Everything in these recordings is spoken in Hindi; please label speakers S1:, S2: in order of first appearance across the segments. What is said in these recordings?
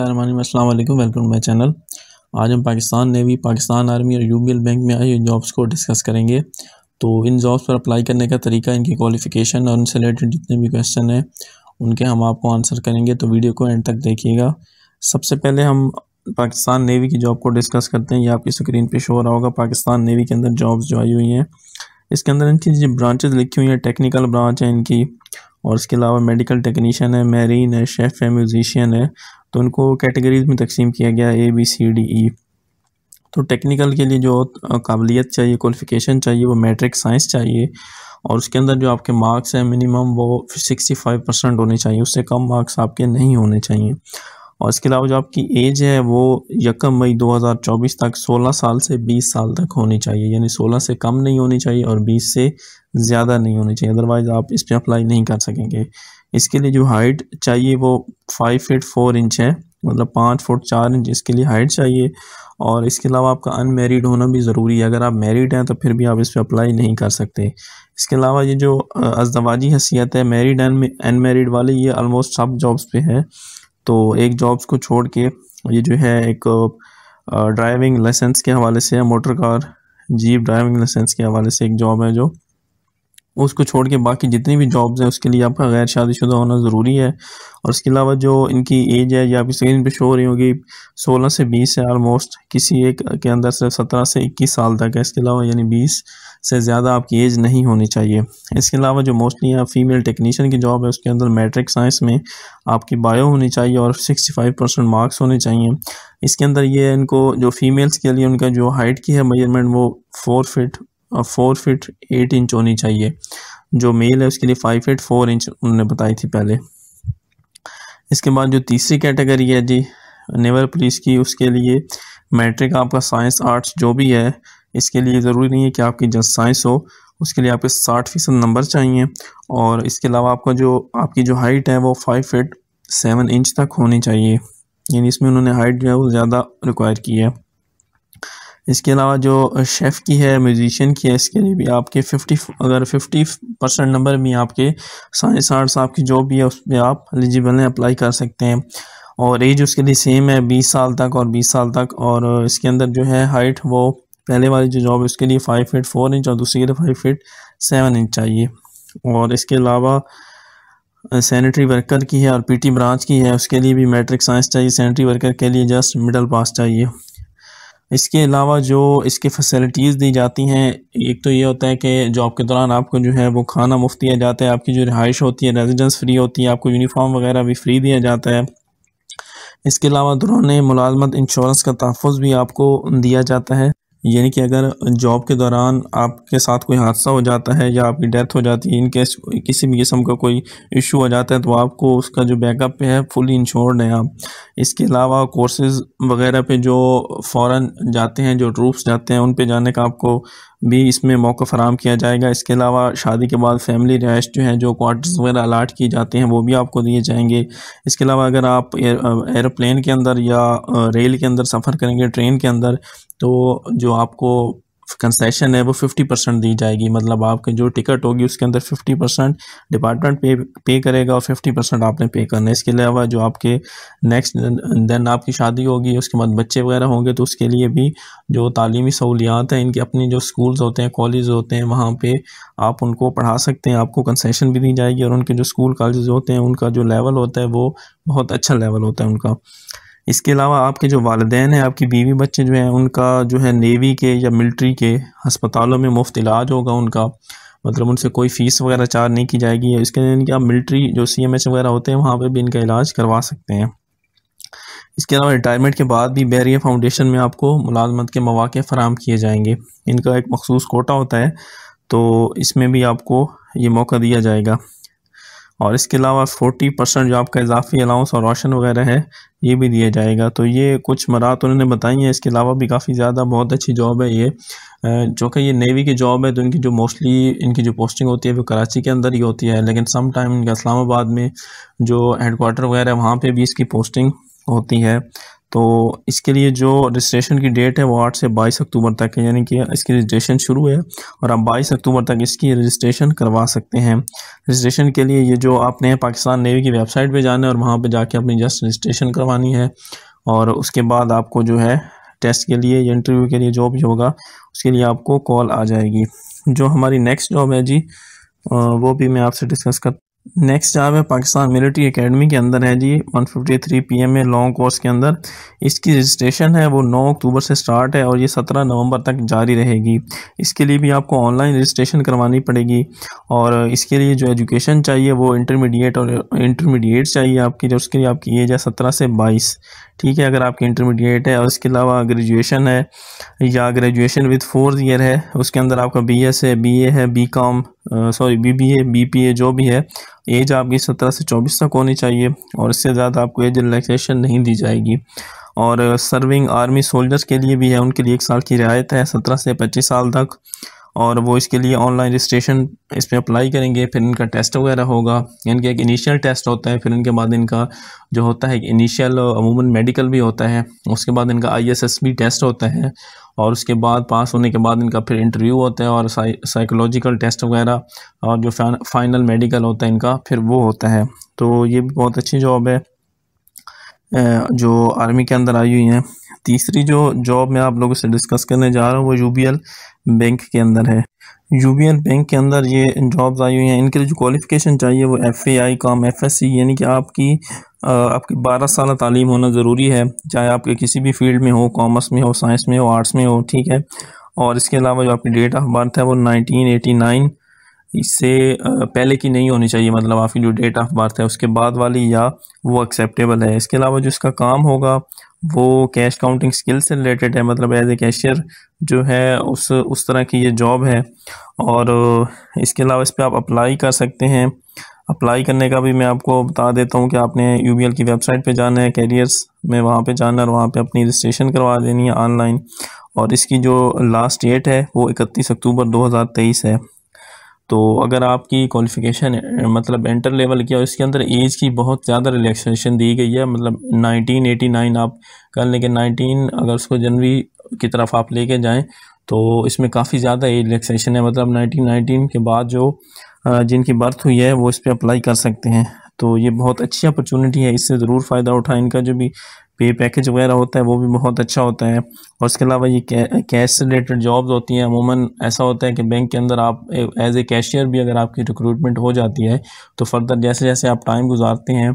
S1: अस्सलाम वेलकम माई चैनल आज हम पाकिस्तान नेवी पाकिस्तान आर्मी और यू बैंक में आई जॉब्स को डिस्कस करेंगे तो इन जॉब्स पर अप्लाई करने का तरीका इनकी क्वालिफ़िकेशन और उनसे रिलेटेड जितने भी क्वेश्चन हैं उनके हम आपको आंसर करेंगे तो वीडियो को एंड तक देखिएगा सबसे पहले हम पाकिस्तान नेवी की जॉब को डिस्कस करते हैं ये आपकी स्क्रीन पर शो रहा होगा पाकिस्तान नेवी के अंदर जॉब्स जो आई हुई हैं इसके अंदर इनकी जो ब्रांचेज लिखी हुई हैं टेक्निकल ब्रांच है इनकी और इसके अलावा मेडिकल टेक्नीशियन है मेरीन है शेफ़ है म्यूज़िशियन है तो उनको कैटेगरीज में तकसीम किया गया A B C D E तो टेक्निकल के लिए जो काबिलियत चाहिए क्वालिफ़िकेशन चाहिए वो मैट्रिक साइंस चाहिए और उसके अंदर जो आपके मार्क्स हैं मिनिमम वो सिक्सटी फाइव परसेंट होने चाहिए उससे कम मार्क्स आपके नहीं होने चाहिए और इसके अलावा जो आपकी एज है वो यकम मई 2024 तक 16 साल से 20 साल तक होनी चाहिए यानी 16 से कम नहीं होनी चाहिए और 20 से ज़्यादा नहीं होनी चाहिए अदरवाइज़ आप इस पर अप्लाई नहीं कर सकेंगे इसके लिए जो हाइट चाहिए वो फाइव फिट फोर इंच है मतलब पाँच फुट चार इंच इसके लिए हाइट चाहिए और इसके अलावा आपका अनमेरिड होना भी ज़रूरी है अगर आप मेरिड हैं तो फिर भी आप इस पर अप्लाई नहीं कर सकते इसके अलावा ये जो अजदवाजी हैसियत है मेरिड एंड अनमेरिड वाले ये आलमोस्ट सब जॉब्स पे है तो एक जॉब्स को छोड़ के ये जो है एक ड्राइविंग लाइसेंस के हवाले से motor car jeep driving licence के हवाले से एक जॉब है जो उसको छोड़ के बाकी जितनी भी जॉब्स हैं उसके लिए आपका गैर शादीशुदा होना ज़रूरी है और इसके अलावा जो इनकी एज है या आपकी स्क्रीन पे शो हो रही होगी 16 से 20 है ऑलमोस्ट किसी एक के अंदर से 17 से 21 साल तक है इसके अलावा यानी से ज़्यादा आपकी एज नहीं होनी चाहिए इसके अलावा जो मोस्टली आप फीमेल टेक्नीशियन की जॉब है उसके अंदर मैट्रिक साइंस में आपकी बायो होनी चाहिए और 65 परसेंट मार्क्स होने चाहिए इसके अंदर ये इनको जो फीमेल्स के लिए उनका जो हाइट की है मेजरमेंट वो four feet four feet eight inch होनी चाहिए जो मेल है उसके लिए फाइव फिट फोर इंच उन्होंने बताई थी पहले इसके बाद जो तीसरी कैटेगरी है जी नेवर पुलिस की उसके लिए मैट्रिक आपका साइंस आर्ट्स जो भी है इसके लिए ज़रूरी नहीं है कि आपकी जस्ट साइंस हो उसके लिए आपके साठ फीसद नंबर चाहिए और इसके अलावा आपका जो आपकी जो हाइट है वो फाइव फिट सेवन इंच तक होनी चाहिए यानी इसमें उन्होंने हाइट जो है वो ज़्यादा रिक्वायर की है इसके अलावा जो शेफ़ की है म्यूज़िशियन की है इसके लिए भी आपके फिफ्टी अगर फिफ्टी परसेंट नंबर में आपके साइंस आर्ट्स आपकी जो भी है उस पर आप एलिजिबल हैं अप्लाई कर सकते हैं और एज उसके लिए सेम है बीस साल तक और बीस साल तक और इसके अंदर जो है हाइट वो पहले वाली जो जॉब है उसके लिए फाइव फिट फोर इंच और दूसरी के लिए फाइव फिट सेवन इंच चाहिए और इसके अलावा सैनिटरी वर्कर की है और पीटी ब्रांच की है उसके लिए भी मैट्रिक साइंस चाहिए सैनिटरी वर्कर के लिए जस्ट मिडल पास चाहिए इसके अलावा जो इसके फैसिलिटीज़ दी जाती हैं एक तो ये होता है कि जॉब के दौरान आपको जो है वो खाना मुफ्त दिया जाता है आपकी जो रिहाइश होती है रेजिडेंस फ्री होती है आपको यूनिफॉर्म वगैरह भी फ्री दिया जाता है इसके अलावा दौरान मुलाजमत इंश्योरेंस का तहफ़ भी आपको दिया जाता है यानी कि अगर जॉब के दौरान आपके साथ कोई हादसा हो जाता है या आपकी डेथ हो जाती है इनकेस किसी भी किस्म का कोई इशू हो जाता है तो आपको उसका जो बैकअप पे है फुली इंश्योर्ड है आप इसके अलावा कोर्सेज वगैरह पे जो फ़ौर जाते हैं जो ट्रूप्स जाते हैं उन पे जाने का आपको भी इसमें मौका फराम किया जाएगा इसके अलावा शादी के बाद फैमिली रिहाइश जो हैं जो क्वार्टर्स वगैरह अलाट किए जाते हैं वो भी आपको दिए जाएंगे इसके अलावा अगर आप एरोप्लेन के अंदर या रेल के अंदर सफ़र करेंगे ट्रेन के अंदर तो जो आपको कंसेशन है वो फिफ्टी परसेंट दी जाएगी मतलब आपके जो टिकट होगी उसके अंदर फिफ्टी परसेंट डिपार्टमेंट पे पे करेगा और फिफ्टी परसेंट आपने पे करना है इसके अलावा जो आपके नेक्स्ट देन आपकी शादी होगी उसके बाद बच्चे वगैरह होंगे तो उसके लिए भी जो तालीमी सहूलियात हैं इनके अपनी जो स्कूल्स होते हैं कॉलेज होते हैं वहाँ पर आप उनको पढ़ा सकते हैं आपको कंसेशन भी दी जाएगी और उनके जो स्कूल कॉलेज होते हैं उनका जो लेवल होता है वो बहुत अच्छा लेवल होता है उनका इसके अलावा आपके जो वालदेन हैं आपकी बीवी बच्चे जो हैं उनका जो है नेवी के या मिल्ट्री के हस्पतालों में मुफ्त इलाज होगा उनका मतलब उनसे कोई फ़ीस वगैरह चार्ज नहीं की जाएगी इसके लिए इनकी आप मिल्ट्री जो सी एम एच वगैरह होते हैं वहाँ पर भी इनका इलाज करवा सकते हैं इसके अलावा रिटायरमेंट के बाद भी बैरिया फाउंडेशन में आपको मुलाजमत के मौाक़े फ़राम किए जाएंगे इनका एक मखसूस कोटा होता है तो इसमें भी आपको ये मौका दिया जाएगा और इसके अलावा 40 परसेंट जो आपका इजाफी अलाउंस और रोशन वगैरह है ये भी दिया जाएगा तो ये कुछ मरात उन्होंने बताई हैं इसके अलावा भी काफ़ी ज़्यादा बहुत अच्छी जॉब है ये जो कि ये नेवी की जॉब है तो इनकी जो मोस्टली इनकी जो पोस्टिंग होती है वो कराची के अंदर ही होती है लेकिन सम टाइम इनका इस्लामाबाद में जो हेडकोार्टर वगैरह है वहाँ पर भी इसकी पोस्टिंग होती है तो इसके लिए जो रजिस्ट्रेशन की डेट है वो आठ से बाईस अक्टूबर तक है यानी कि इसकी रजिस्ट्रेशन शुरू है और आप बाईस अक्टूबर तक इसकी रजिस्ट्रेशन करवा सकते हैं रजिस्ट्रेशन के लिए ये जो आपने पाकिस्तान नेवी की वेबसाइट पे जाना है और वहाँ पे जाके अपनी जस्ट रजिस्ट्रेशन करवानी है और उसके बाद आपको जो है टेस्ट के लिए या इंटरव्यू के लिए जॉब भी होगा उसके लिए आपको कॉल आ जाएगी जो हमारी नेक्स्ट जॉब है जी वो भी मैं आपसे डिस्कस कर नेक्स्ट जॉब है पाकिस्तान मिलिट्री एकेडमी के अंदर है जी 153 पीएम में लॉन्ग कोर्स के अंदर इसकी रजिस्ट्रेशन है वो 9 अक्टूबर से स्टार्ट है और ये 17 नवंबर तक जारी रहेगी इसके लिए भी आपको ऑनलाइन रजिस्ट्रेशन करवानी पड़ेगी और इसके लिए जो एजुकेशन चाहिए वो इंटरमीडिएट और इंटरमीडिएट चाहिए आपकी जो उसके लिए आपकी एज है सत्रह से बाईस ठीक है अगर आपकी इंटरमीडिएट है और इसके अलावा ग्रेजुएशन है या ग्रेजुएशन विद फोर्थ ईयर है उसके अंदर आपका बी एस है बी ए है B sorry B B A B P A जो भी है एज आपकी सत्रह से चौबीस तक होनी चाहिए और इससे ज़्यादा आपको एज रिलैक्सेशन नहीं दी जाएगी और सर्विंग आर्मी सोल्जर्स के लिए भी है उनके लिए एक साल की रियायत है सत्रह से पच्चीस साल तक और वो इसके लिए ऑनलाइन रजिस्ट्रेशन इस पर अप्लाई करेंगे फिर इनका टेस्ट वगैरह होगा इनके एक इनिशियल टेस्ट होता है फिर इनके बाद इनका जो होता है इनिशियल अमूमन मेडिकल भी होता है उसके बाद इनका आईएसएसबी टेस्ट होता है और उसके बाद पास होने के बाद इनका फिर इंटरव्यू होता है और साइकोलॉजिकल टेस्ट वगैरह और जो फाइनल मेडिकल होता है इनका फिर वो होता है तो ये भी बहुत अच्छी जॉब है जो आर्मी के अंदर आई हुई हैं तीसरी जो जॉब मैं आप लोगों से डिस्कस करने जा रहा हूँ वो यू बैंक के अंदर है यूबीएन बैंक के अंदर ये जॉब्स आई हुई हैं इनके लिए जो क्वालिफ़िकेशन चाहिए वो F A I com F S C यानी कि आपकी आपकी बारह साल तालीम होना ज़रूरी है चाहे आपके किसी भी फील्ड में हो कॉमर्स में हो साइंस में हो आर्ट्स में हो ठीक है और इसके अलावा जो आपकी डेट ऑफ बर्थ है वो नाइनटीन एटी नाइन इससे पहले की नहीं होनी चाहिए मतलब आपकी जो डेट ऑफ बर्थ है उसके बाद वाली या वो एक्सेप्टेबल है इसके अलावा जो इसका काम होगा वो कैश काउंटिंग स्किल से रिलेटेड है मतलब एज ए कैशियर जो है उस उस तरह की ये जॉब है और इसके अलावा इस पर आप अप्लाई कर सकते हैं अप्लाई करने का भी मैं आपको बता देता हूँ कि आपने यू की वेबसाइट पे जाना है कैरियर्स में वहाँ पे जाना है और वहाँ पे अपनी रजिस्ट्रेशन करवा देनी है ऑनलाइन और इसकी जो लास्ट डेट है वो इकतीस अक्टूबर 2023 है तो अगर आपकी क्वालिफ़िकेशन मतलब इंटर लेवल की और इसके अंदर एज की बहुत ज़्यादा रिलैक्सेशन दी गई है मतलब 1989 आप कर लेंगे 19 अगर उसको जनवरी की तरफ आप लेके जाएं तो इसमें काफ़ी ज़्यादा एज रिलैक्सेशन है मतलब 1919 के बाद जो जिनकी बर्थ हुई है वो इस पर अप्लाई कर सकते हैं तो ये बहुत अच्छी अपॉर्चुनिटी है इससे ज़रूर फ़ायदा उठाएं इनका जो भी पे पैकेज वगैरह होता है वो भी बहुत अच्छा होता है और उसके अलावा ये कैश से रिलेटेड जॉब्स होती हैं अमूमन ऐसा होता है कि बैंक के अंदर आप एज ए कैशियर भी अगर आपकी रिक्रूटमेंट हो जाती है तो फर्दर जैसे जैसे आप टाइम गुजारते हैं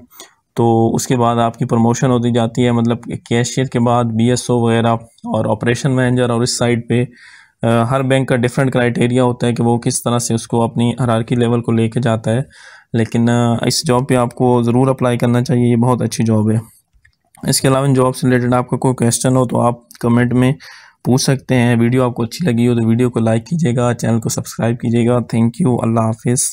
S1: तो उसके बाद आपकी प्रमोशन होती जाती है मतलब कैशियर के बाद ओ वगैरह और ऑपरेशन मैनेजर और इस साइड पर हर बैंक का डिफरेंट क्राइटेरिया होता है कि वो किस तरह से उसको अपनी हरारकी लेवल को लेके जाता है लेकिन इस जॉब पर आपको ज़रूर अप्लाई करना चाहिए ये बहुत अच्छी जॉब है इसके अलावा जॉब से रिलेटेड आपका कोई क्वेश्चन हो तो आप कमेंट में पूछ सकते हैं वीडियो आपको अच्छी लगी हो तो वीडियो को लाइक कीजिएगा चैनल को सब्सक्राइब कीजिएगा थैंक यू अल्लाह हाफिज़